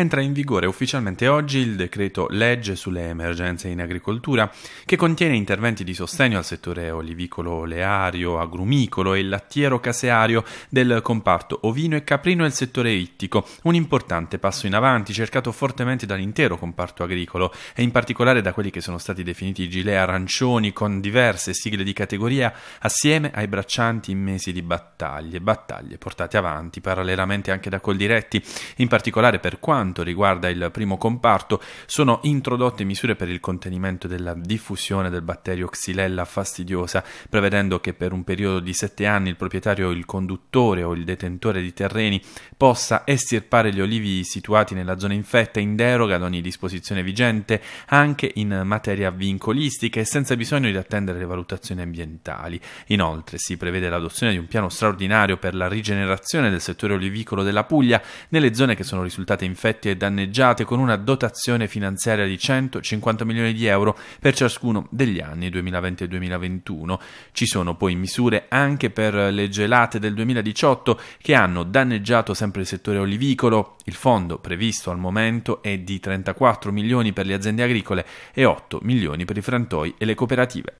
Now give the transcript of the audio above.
entra in vigore ufficialmente oggi il decreto legge sulle emergenze in agricoltura, che contiene interventi di sostegno al settore olivicolo oleario, agrumicolo e lattiero caseario del comparto ovino e caprino e il settore ittico, un importante passo in avanti cercato fortemente dall'intero comparto agricolo e in particolare da quelli che sono stati definiti gilet arancioni con diverse sigle di categoria assieme ai braccianti in mesi di battaglie, battaglie portate avanti parallelamente anche da Coldiretti, in particolare per quanto quanto riguarda il primo comparto, sono introdotte misure per il contenimento della diffusione del batterio Xylella fastidiosa, prevedendo che per un periodo di sette anni il proprietario, il conduttore o il detentore di terreni possa estirpare gli olivi situati nella zona infetta in deroga ad ogni disposizione vigente, anche in materia vincolistica e senza bisogno di attendere le valutazioni ambientali. Inoltre si prevede l'adozione di un piano straordinario per la rigenerazione del settore olivicolo della Puglia nelle zone che sono risultate infette affette e danneggiate con una dotazione finanziaria di 150 milioni di euro per ciascuno degli anni 2020 e 2021. Ci sono poi misure anche per le gelate del 2018 che hanno danneggiato sempre il settore olivicolo. Il fondo previsto al momento è di 34 milioni per le aziende agricole e 8 milioni per i frantoi e le cooperative.